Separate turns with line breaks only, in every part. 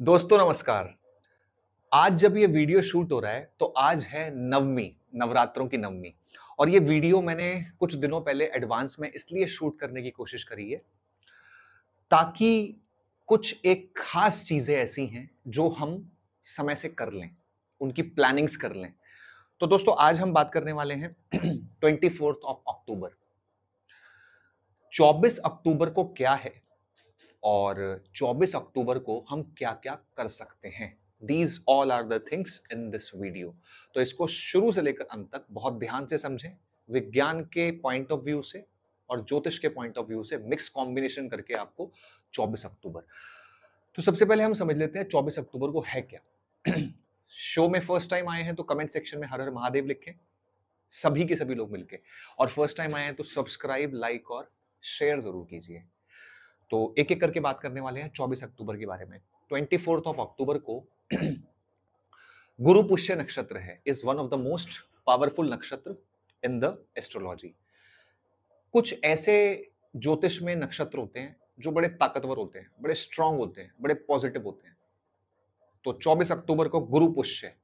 दोस्तों नमस्कार आज जब ये वीडियो शूट हो रहा है तो आज है नवमी नवरात्रों की नवमी और ये वीडियो मैंने कुछ दिनों पहले एडवांस में इसलिए शूट करने की कोशिश करी है ताकि कुछ एक खास चीज़ें ऐसी हैं जो हम समय से कर लें उनकी प्लानिंग्स कर लें तो दोस्तों आज हम बात करने वाले हैं ट्वेंटी फोर्थ ऑफ अक्टूबर चौबीस अक्टूबर को क्या है और 24 अक्टूबर को हम क्या क्या कर सकते हैं these all are the things in this video तो इसको शुरू से लेकर अंत तक बहुत ध्यान से समझें विज्ञान के पॉइंट ऑफ व्यू से और ज्योतिष के पॉइंट ऑफ व्यू से मिक्स कॉम्बिनेशन करके आपको 24 अक्टूबर तो सबसे पहले हम समझ लेते हैं 24 अक्टूबर को है क्या शो में फर्स्ट टाइम आए हैं तो कमेंट सेक्शन में हर हर महादेव लिखें सभी के सभी लोग मिलके और फर्स्ट टाइम आए हैं तो सब्सक्राइब लाइक और शेयर जरूर कीजिए तो एक एक करके बात करने वाले हैं चौबीस अक्टूबर के बारे में ट्वेंटी फोर्थ ऑफ अक्टूबर को गुरु पुष्य नक्षत्र है is one of the most powerful nakshatra in the astrology कुछ ऐसे ज्योतिष में नक्षत्र होते हैं जो बड़े ताकतवर होते हैं बड़े स्ट्रांग होते हैं बड़े पॉजिटिव होते हैं तो 24 अक्टूबर को गुरु पुष्य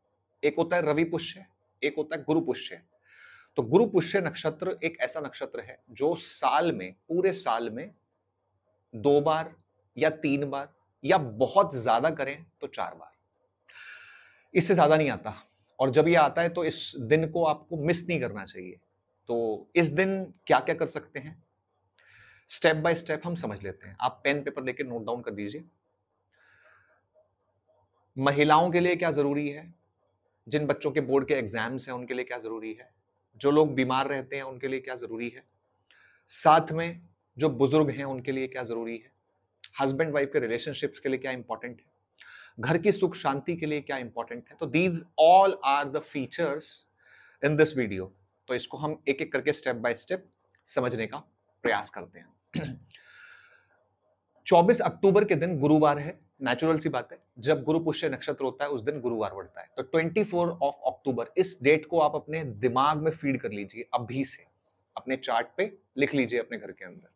एक होता है रवि पुष्य एक होता है गुरु पुष्य तो गुरु पुष्य नक्षत्र एक ऐसा नक्षत्र है जो साल में पूरे साल में दो बार या तीन बार या बहुत ज्यादा करें तो चार बार इससे ज्यादा नहीं आता और जब ये आता है तो इस दिन को आपको मिस नहीं करना चाहिए तो इस दिन क्या क्या कर सकते हैं स्टेप बाय स्टेप हम समझ लेते हैं आप पेन पेपर लेके नोट डाउन कर दीजिए महिलाओं के लिए क्या जरूरी है जिन बच्चों के बोर्ड के एग्जाम्स हैं उनके लिए क्या जरूरी है जो लोग बीमार रहते हैं उनके लिए क्या जरूरी है साथ में जो बुजुर्ग हैं उनके लिए क्या जरूरी है हस्बैंड वाइफ के रिलेशनशिप्स के लिए क्या इंपॉर्टेंट है घर की सुख शांति के लिए क्या इंपॉर्टेंट है तो these all are the features in this video तो इसको हम एक एक करके स्टेप बाय स्टेप समझने का प्रयास करते हैं 24 अक्टूबर के दिन गुरुवार है नेचुरल सी बात है जब गुरु पुष्य नक्षत्र होता है उस दिन गुरुवार बढ़ता है तो 24 ऑफ अक्टूबर इस डेट को आप अपने दिमाग में फीड कर लीजिए अभी से अपने चार्ट पे लिख लीजिए अपने घर के अंदर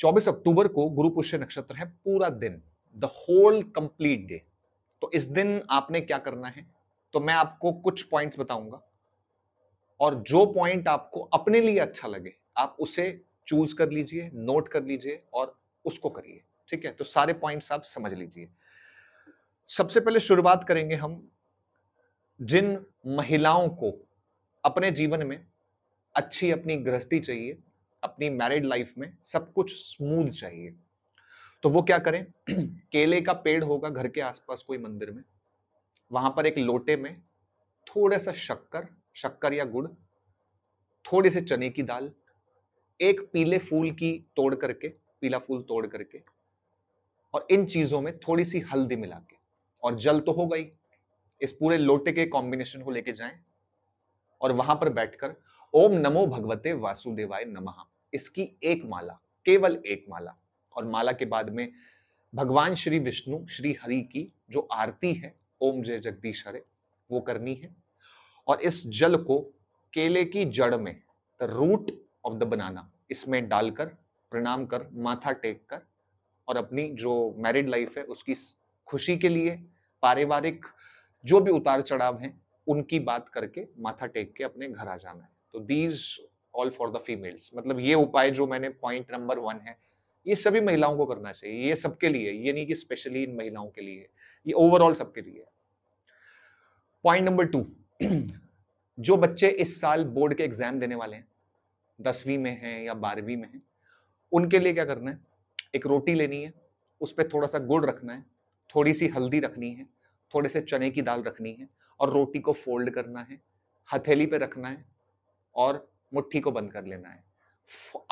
24 अक्टूबर को गुरु पुष्य नक्षत्र है पूरा दिन द होल कंप्लीट डे तो इस दिन आपने क्या करना है तो मैं आपको कुछ पॉइंट्स बताऊंगा और जो पॉइंट आपको अपने लिए अच्छा लगे आप उसे चूज कर लीजिए नोट कर लीजिए और उसको करिए ठीक है तो सारे पॉइंट्स आप समझ लीजिए सबसे पहले शुरुआत करेंगे हम जिन महिलाओं को अपने जीवन में अच्छी अपनी गृहस्थी चाहिए अपनी मैरिड लाइफ में सब कुछ स्मूथ चाहिए तो वो क्या करें केले का पेड़ होगा घर के आसपास कोई मंदिर में वहां पर एक लोटे में थोड़ा सा शक्कर शक्कर या गुड़ थोड़े से चने की दाल एक पीले फूल की तोड़ करके पीला फूल तोड़ करके और इन चीजों में थोड़ी सी हल्दी मिला के और जल तो हो गई इस पूरे लोटे के कॉम्बिनेशन को लेके जाएं और वहां पर बैठकर ओम नमो भगवते वासुदेवाय नमः इसकी एक माला केवल एक माला और माला के बाद में भगवान श्री विष्णु श्री हरि की जो आरती है ओम जय जगदीश हरे वो करनी है और इस जल को केले की जड़ में the root of the banana इसमें डालकर प्रणाम कर माथा टेक कर और अपनी जो मैरिड लाइफ है उसकी खुशी के लिए पारिवारिक जो भी उतार चढ़ाव हैं उनकी बात करके माथा टेक के अपने घर आ जाना है तो these all for the females मतलब ये उपाय जो मैंने पॉइंट नंबर वन है ये सभी महिलाओं को करना चाहिए ये सबके लिए ये नहीं कि स्पेशली इन महिलाओं के लिए ये ओवरऑल सबके लिए पॉइंट नंबर टू जो बच्चे इस साल बोर्ड के एग्जाम देने वाले हैं दसवीं में हैं या बारहवीं में हैं उनके लिए क्या करना है एक रोटी लेनी है उस पर थोड़ा सा गुड़ रखना है थोड़ी सी हल्दी रखनी है थोड़े से चने की दाल रखनी है और रोटी को फोल्ड करना है हथेली पे रखना है और मुट्ठी को बंद कर लेना है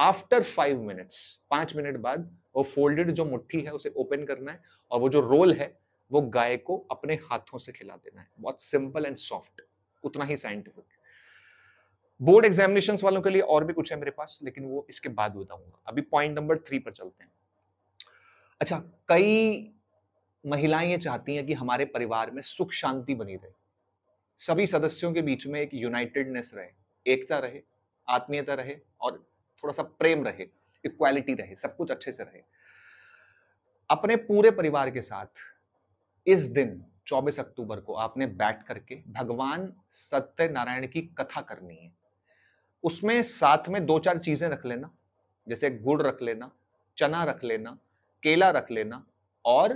आफ्टर फाइव मिनट्स पांच मिनट बाद वो फोल्डेड जो मुट्ठी है उसे ओपन करना है और वो जो रोल है वो गाय को अपने हाथों से खिला देना है बहुत सिंपल एंड सॉफ्ट उतना ही साइंटिफिक बोर्ड एग्जामिनेशन वालों के लिए और भी कुछ है मेरे पास लेकिन वो इसके बाद बताऊंगा अभी पॉइंट नंबर थ्री पर चलते हैं अच्छा कई महिलाएं ये चाहती हैं कि हमारे परिवार में सुख शांति बनी रहे सभी सदस्यों के बीच में एक यूनाइटेडनेस रहे एकता रहे आत्मीयता रहे और थोड़ा सा प्रेम रहे इक्वालिटी रहे सब कुछ अच्छे से रहे अपने पूरे परिवार के साथ इस दिन 24 अक्टूबर को आपने बैठ करके भगवान सत्यनारायण की कथा करनी है उसमें साथ में दो चार चीजें रख लेना जैसे गुड़ रख लेना चना रख लेना केला रख लेना और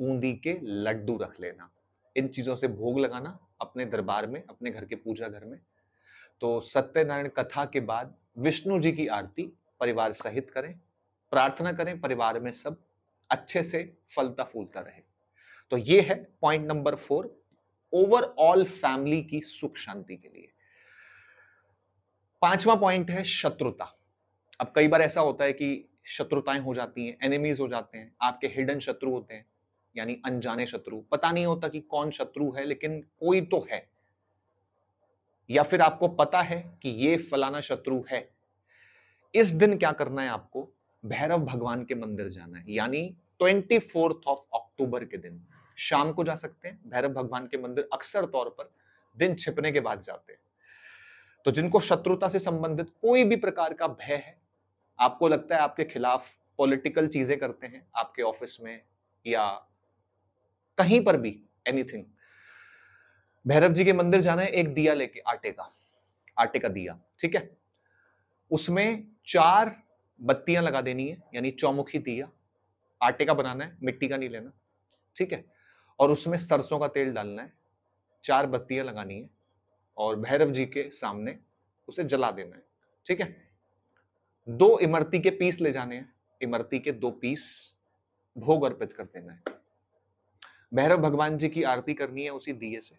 बूंदी के लड्डू रख लेना इन चीजों से भोग लगाना अपने दरबार में अपने घर के पूजा घर में तो सत्यनारायण कथा के बाद विष्णु जी की आरती परिवार सहित करें प्रार्थना करें परिवार में सब अच्छे से फलता फूलता रहे तो ये है point number four overall family की सुख शांति के लिए पांचवा पॉइंट है शत्रुता अब कई बार ऐसा होता है कि शत्रुताएं हो जाती हैं एनिमीज हो जाते हैं आपके हिडन शत्रु होते हैं यानी अनजाने शत्रु पता नहीं होता कि कौन शत्रु है लेकिन कोई तो है या फिर आपको पता है कि ये फलाना शत्रु है इस दिन क्या करना है आपको भैरव भगवान के मंदिर जाना है यानी ट्वेंटी फोर्थ ऑफ अक्टूबर के दिन शाम को जा सकते हैं भैरव भगवान के मंदिर अक्सर तौर पर दिन छिपने के बाद जाते हैं तो जिनको शत्रुता से संबंधित कोई भी प्रकार का भय है आपको लगता है आपके खिलाफ पॉलिटिकल चीजें करते हैं आपके ऑफिस में या कहीं पर भी एनीथिंग भैरव जी के मंदिर जाना है एक दिया लेके आटे का आटे का दिया ठीक है उसमें चार बत्तियां लगा देनी है यानी चौमुखी दिया आटे का बनाना है मिट्टी का नहीं लेना ठीक है और उसमें सरसों का तेल डालना है चार बत्तियां लगानी है और भैरव जी के सामने उसे जला देना है ठीक है दो इमरती के पीस ले जाने हैं इमरती के दो पीस भोग अर्पित कर देना है भैरव भगवान जी की आरती करनी है उसी दिए से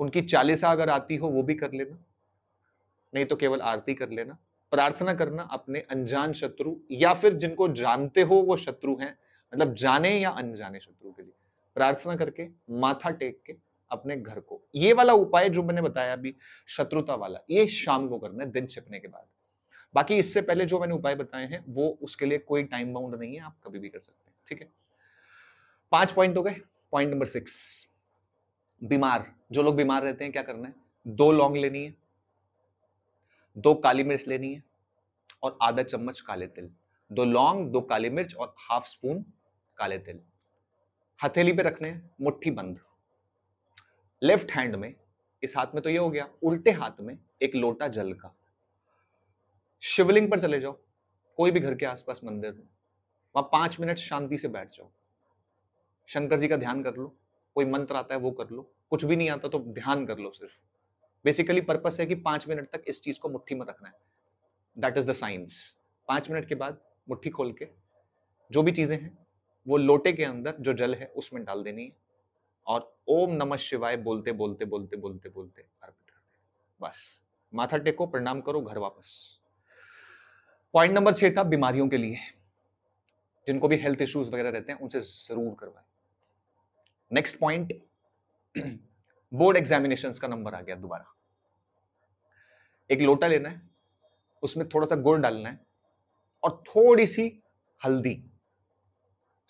उनकी चालीसा अगर आती हो वो भी कर लेना नहीं तो केवल आरती कर लेना प्रार्थना करना अपने अनजान शत्रु या फिर जिनको जानते हो वो शत्रु हैं मतलब जाने या अनजाने शत्रु के लिए प्रार्थना करके माथा टेक के अपने घर को ये वाला उपाय जो मैंने बताया अभी शत्रुता वाला ये शाम को करना है दिन छिपने के बाद बाकी इससे पहले जो मैंने उपाय बताए हैं वो उसके लिए कोई टाइम बाउंड नहीं है आप कभी भी कर सकते हैं ठीक है पांच पॉइंट हो गए पॉइंट नंबर सिक्स बीमार जो लोग बीमार रहते हैं क्या करना है दो लौंग लेनी है दो काली मिर्च लेनी है और आधा चम्मच काले तिल दो लौंग दो काली मिर्च और हाफ स्पून काले तिल हथेली पे रखने हैं मुट्ठी बंद लेफ्ट हैंड में इस हाथ में तो ये हो गया उल्टे हाथ में एक लोटा जल का शिवलिंग पर चले जाओ कोई भी घर के आसपास मंदिर में वहां पांच मिनट शांति से बैठ जाओ शंकर जी का ध्यान कर लो कोई मंत्र आता है वो कर लो कुछ भी नहीं आता तो ध्यान कर लो सिर्फ बेसिकली पर्पस है कि पांच मिनट तक इस चीज को मुट्ठी में रखना है दैट इज द साइंस पांच मिनट के बाद मुट्ठी खोल के जो भी चीजें हैं वो लोटे के अंदर जो जल है उसमें डाल देनी है और ओम नमः शिवाय बोलते बोलते बोलते बोलते बोलते अर्पित कर बस माथा टेको प्रणाम करो घर वापस पॉइंट नंबर छह था बीमारियों के लिए जिनको भी हेल्थ इश्यूज वगैरह रहते हैं उनसे जरूर करवाएं नेक्स्ट पॉइंट बोर्ड एग्जामिनेशन का नंबर आ गया दोबारा एक लोटा लेना है उसमें थोड़ा सा गुड़ डालना है और थोड़ी सी हल्दी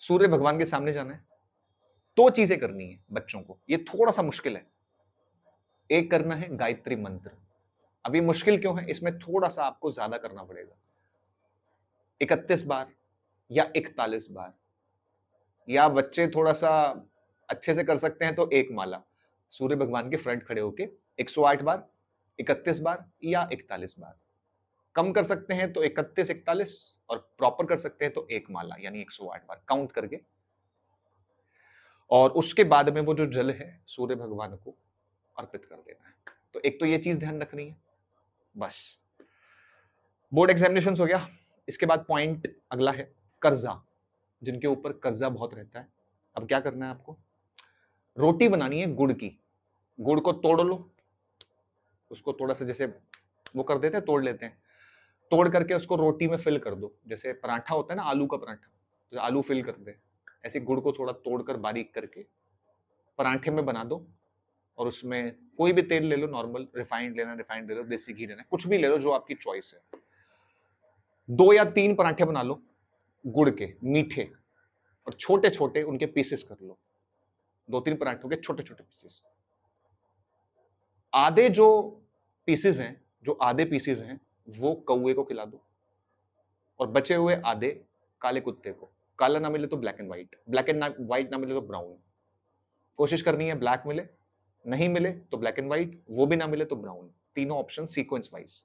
सूर्य भगवान के सामने जाना है दो तो चीजें करनी है बच्चों को ये थोड़ा सा मुश्किल है एक करना है गायत्री मंत्र अब ये मुश्किल क्यों है इसमें थोड़ा सा आपको ज्यादा करना पड़ेगा इकतीस बार या इकतालीस बार या बच्चे थोड़ा सा अच्छे से कर सकते हैं तो एक माला सूर्य भगवान के फ्रंट खड़े होके 108 बार 31 बार या 41 बार कम कर सकते हैं तो 31 41 और प्रॉपर कर सकते हैं तो एक माला यानी 108 बार काउंट करके और उसके बाद में वो जो जल है सूर्य भगवान को अर्पित कर देना है तो एक तो ये चीज ध्यान रखनी है बस बोर्ड एग्जामिनेशन हो गया इसके बाद पॉइंट अगला है कर्जा जिनके ऊपर कर्जा बहुत रहता है अब क्या करना है आपको रोटी बनानी है गुड़ की गुड़ को तोड़ लो उसको थोड़ा सा जैसे वो कर देते हैं तोड़ लेते हैं तोड़ करके उसको रोटी में फिल कर दो जैसे पराठा होता है ना आलू का पराठा तो आलू फिल कर दे ऐसे गुड़ को थोड़ा तोड़कर बारीक करके पराठे में बना दो और उसमें कोई भी तेल ले लो नॉर्मल रिफाइंड लेना रिफाइंड ले लो देसी घी लेना कुछ भी ले लो जो आपकी चॉइस है दो या तीन पराठे बना लो गुड़ के मीठे और छोटे छोटे उनके पीसेस कर लो दो तीन पराठों के छोटे छोटे पीसेस आधे जो पीसेस हैं जो आधे पीसेस हैं वो कौए को खिला दो और बचे हुए आधे काले कुत्ते को काला ना मिले तो black and white black and white ना मिले तो ब्राउन कोशिश करनी है ब्लैक मिले नहीं मिले तो ब्लैक एंड व्हाइट वो भी ना मिले तो ब्राउन तीनों ऑप्शन सीक्वेंस वाइज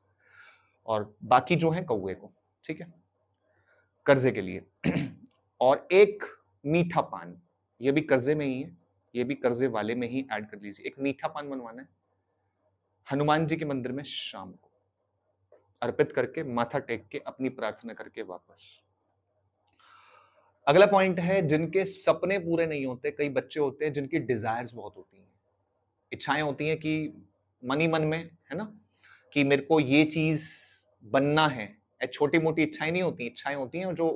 और बाकी जो है कौए को ठीक है कर्जे के लिए और एक मीठा पान ये भी कर्जे में ही है ये भी कर्जे वाले में ही ऐड कर लीजिए एक मीठा पान बनवाना है हनुमान जी के मंदिर में शाम को अर्पित करके माथा टेक के अपनी प्रार्थना करके वापस अगला पॉइंट है जिनके सपने पूरे नहीं होते कई बच्चे होते हैं जिनकी डिजायर्स बहुत होती हैं इच्छाएं होती हैं कि मन ही मन में है ना कि मेरे को ये चीज बनना है छोटी मोटी इच्छाएं नहीं होती इच्छाएं होती हैं जो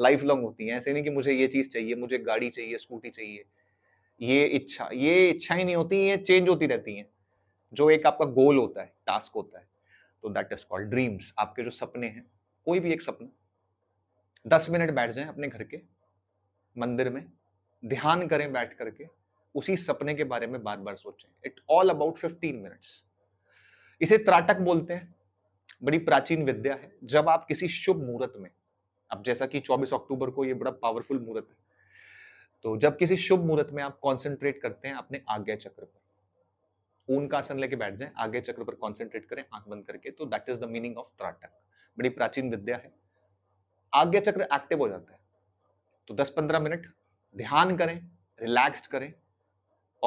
लाइफ लॉन्ग होती हैं ऐसे नहीं कि मुझे ये चीज चाहिए मुझे गाड़ी चाहिए स्कूटी चाहिए ये इच्छा ये इच्छा ही नहीं होती ये चेंज होती रहती हैं जो एक आपका गोल होता है टास्क होता है तो दैट इज कॉल्ड ड्रीम्स आपके जो सपने हैं कोई भी एक सपना दस मिनट बैठ जाएं अपने घर के मंदिर में ध्यान करें बैठ करके उसी सपने के बारे में बार बार सोचें it all about fifteen minutes इसे त्राटक बोलते हैं बड़ी प्राचीन विद्या है जब आप किसी शुभ मुहूर्त में अब जैसा कि 24 अक्टूबर को ये बड़ा पावरफुल मुहूर्त है तो जब किसी शुभ मुहूर्त में आप कॉन्सेंट्रेट करते हैं अपने आज्ञा चक्र पर ऊन का आसन लेके बैठ जाए आज्ञा चक्र पर कॉन्सेंट्रेट करें आंख बंद करके तो that is the meaning of tratak बड़ी प्राचीन विद्या है आज्ञा चक्र एक्टिव हो जाता है तो 10-15 मिनट ध्यान करें रिलैक्स्ड करें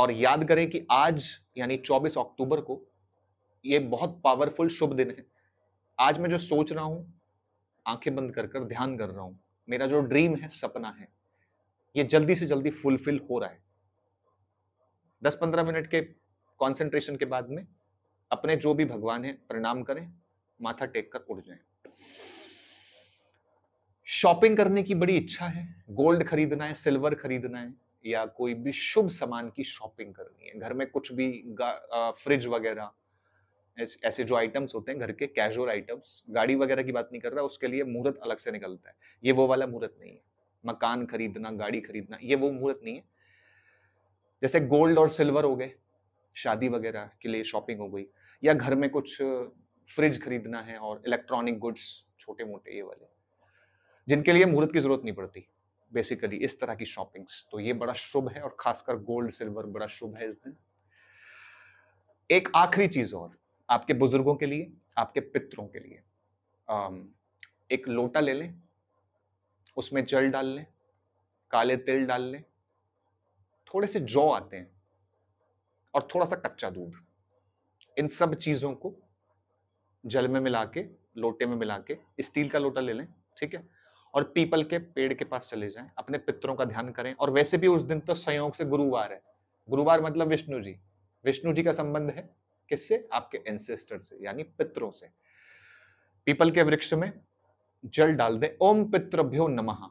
और याद करें कि आज यानी 24 अक्टूबर को ये बहुत पावरफुल शुभ दिन है आज मैं जो सोच रहा हूँ आंखें बंद कर कर ध्यान कर रहा हूँ मेरा जो ड्रीम है सपना है ये जल्दी से जल्दी फुलफिल हो रहा है दस पंद्रह मिनट के कॉन्सेंट्रेशन के बाद में अपने जो भी भगवान है प्रणाम करें माथा टेक कर उड़ जाए शॉपिंग करने की बड़ी इच्छा है गोल्ड खरीदना है सिल्वर खरीदना है या कोई भी शुभ सामान की शॉपिंग करनी है घर में कुछ भी आ, फ्रिज वगैरह ऐसे जो आइटम्स होते हैं घर के कैजुअल आइटम्स गाड़ी वगैरह की बात नहीं कर रहा उसके लिए मुहूर्त अलग से निकलता है ये वो वाला मुहूर्त नहीं है मकान खरीदना गाड़ी खरीदना ये वो मुहूर्त नहीं है जैसे गोल्ड और सिल्वर हो गए शादी वगैरह के लिए शॉपिंग हो गई या घर में कुछ फ्रिज खरीदना है और इलेक्ट्रॉनिक गुड्स छोटे मोटे ये वाले जिनके लिए मुहूर्त की जरूरत नहीं पड़ती बेसिकली इस तरह की शॉपिंग्स तो ये बड़ा शुभ है और खासकर गोल्ड सिल्वर बड़ा शुभ है इस दिन एक आखिरी चीज और आपके बुजुर्गों के लिए आपके पितरों के लिए एक लोटा ले लें उसमें जल डाल लें काले तिल डाल लें थोड़े से जौ आते हैं और थोड़ा सा कच्चा दूध इन सब चीज़ों को जल में मिला के लोटे में मिला के स्टील का लोटा ले लें ठीक है और पीपल के पेड़ के पास चले जाएं अपने पितरों का ध्यान करें और वैसे भी उस दिन तो संयोग से गुरुवार है गुरुवार मतलब विष्णु जी विष्णु जी का संबंध है किससे आपके एंसेस्टर से यानी पितरों से पीपल के वृक्ष में जल डाल दें ओम पितृभ्यो नमः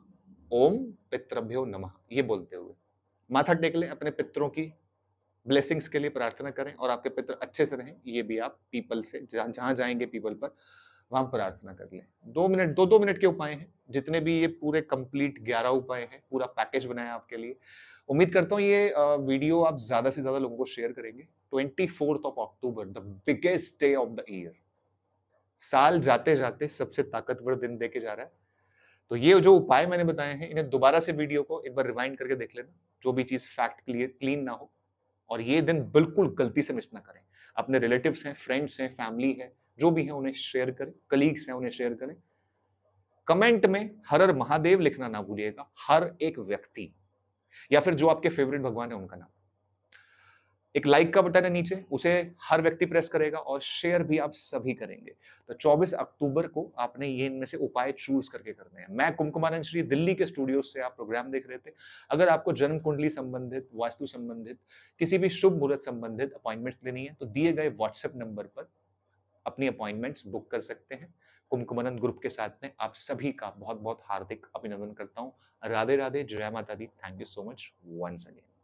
ओम पितृभ्यो नमः ये बोलते हुए माथा टेक लें अपने पितरों की ब्लेसिंग्स के लिए प्रार्थना करें और आपके पितर अच्छे से रहें ये भी आप पीपल से जहाँ जहाँ जाएंगे पीपल पर वहाँ प्रार्थना कर लें दो मिनट दो दो मिनट के उपाय हैं जितने भी ये पूरे कंप्लीट ग्यारह उपाय हैं पूरा पैकेज बनाया आपके लिए उम्मीद करता हूँ ये वीडियो आप ज़्यादा से ज़्यादा लोगों को शेयर करेंगे twenty fourth of October the biggest day of the year साल जाते जाते सबसे ताकतवर दिन देके जा रहा है तो ये जो उपाय मैंने बताए हैं इन्हें दोबारा से वीडियो को एक बार रिवाइंड करके देख लेना जो भी चीज़ फैक्ट क्लियर क्लीन ना हो और ये दिन बिल्कुल गलती से मिस ना करें अपने रिलेटिव्स हैं फ्रेंड्स हैं फैमिली है जो भी है उन्हें शेयर करें कलीग्स हैं उन्हें शेयर करें कमेंट में हर हर महादेव लिखना ना भूलिएगा हर एक व्यक्ति या फिर जो आपके फेवरेट भगवान है उनका नाम एक लाइक का बटन है नीचे उसे हर व्यक्ति प्रेस करेगा और शेयर भी आप सभी करेंगे तो 24 अक्टूबर को आपने ये इनमें से उपाय चूज करके करने हैं मैं कुमकुमानंद श्री दिल्ली के स्टूडियो से आप प्रोग्राम देख रहे थे अगर आपको जन्म कुंडली संबंधित वास्तु संबंधित किसी भी शुभ मुहूर्त संबंधित अपॉइंटमेंट्स लेनी है तो दिए गए व्हाट्सएप नंबर पर अपनी अपॉइंटमेंट्स बुक कर सकते हैं कुमकुमानंद ग्रुप के साथ में आप सभी का बहुत बहुत हार्दिक अभिनंदन करता हूँ राधे राधे जय माता दी thank you so much once again